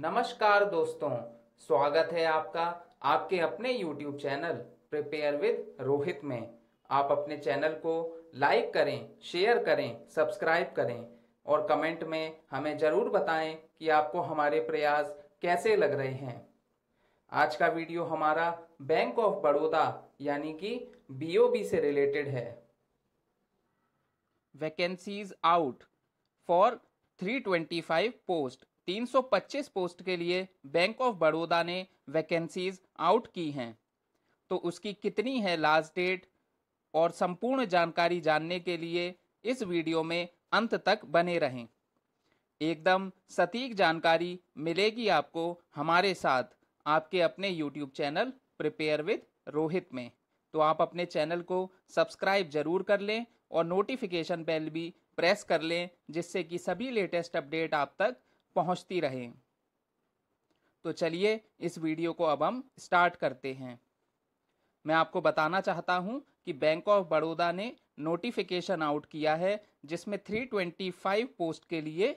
नमस्कार दोस्तों स्वागत है आपका आपके अपने YouTube channel prepare with Rohit में आप अपने चैनल को लाइक करें शेयर करें सब्सक्राइब करें और कमेंट में हमें ज़रूर बताएं कि आपको हमारे प्रयास कैसे लग रहे हैं आज का वीडियो हमारा बैंक ऑफ बड़ौदा यानी कि बीओबी से रिलेटेड है vacancies out for 325 post 325 post के लिए बैंक ऑफ बड़ौदा ने वैकेंसीज आउट की हैं तो उसकी कितनी है लास्ट डेट और संपूर्ण जानकारी जानने के लिए इस वीडियो में अंत तक बने रहें एकदम सटीक जानकारी मिलेगी आपको हमारे साथ आपके अपने YouTube channel prepare with Rohit में तो आप अपने चैनल को सब्सक्राइब जरूर कर लें और नोटिफिकेशन बेल भी प्रेस कर लें जिससे कि सभी लेटेस्ट अपडेट आप तक पहुंचती रहे तो चलिए इस वीडियो को अब हम स्टार्ट करते हैं मैं आपको बताना चाहता हूं कि बैंक ऑफ बड़ौदा ने नोटिफिकेशन आउट किया है जिसमें 325 पोस्ट के लिए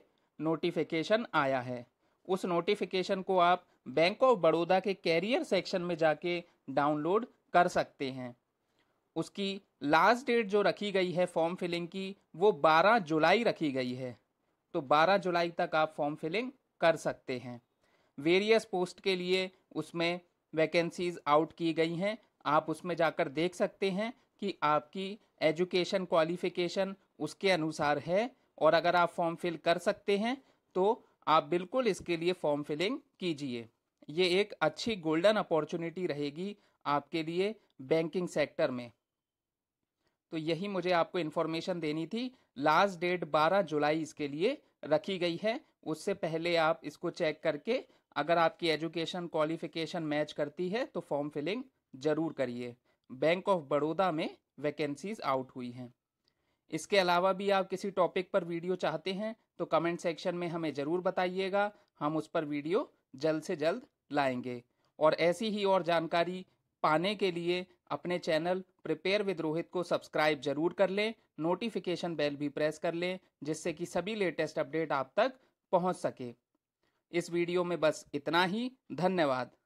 नोटिफिकेशन आया है उस नोटिफिकेशन को आप बैंक ऑफ बड़ौदा के कैरियर सेक्शन में जाके डाउनलोड कर सकते हैं उसकी लास्ट डेट जो रखी गई है फॉर्म फिलिंग की वो 12 जुलाई रखी गई है तो 12 जुलाई तक आप फॉर्म फिलिंग कर सकते हैं वेरियस पोस्ट के लिए उसमें वैकेंसीज आउट की गई हैं आप उसमें जाकर देख सकते हैं कि आपकी एजुकेशन क्वालिफिकेशन उसके अनुसार है और अगर आप फॉर्म फिल कर सकते हैं तो आप बिल्कुल इसके लिए फॉर्म फिलिंग कीजिए ये एक अच्छी गोल्डन अपॉर्चुनिटी रहेगी आपके लिए बैंकिंग सेक्टर में तो यही मुझे आपको इन्फॉर्मेशन देनी थी लास्ट डेट 12 जुलाई इसके लिए रखी गई है उससे पहले आप इसको चेक करके अगर आपकी एजुकेशन क्वालिफिकेशन मैच करती है तो फॉर्म फिलिंग जरूर करिए बैंक ऑफ बड़ौदा में वैकेंसीज आउट हुई हैं इसके अलावा भी आप किसी टॉपिक पर वीडियो चाहते हैं तो कमेंट सेक्शन में हमें ज़रूर बताइएगा हम उस पर वीडियो जल्द से जल्द लाएंगे और ऐसी ही और जानकारी पाने के लिए अपने चैनल प्रिपेयर विद रोहित को सब्सक्राइब जरूर कर लें नोटिफिकेशन बेल भी प्रेस कर लें जिससे कि सभी लेटेस्ट अपडेट आप तक पहुंच सके इस वीडियो में बस इतना ही धन्यवाद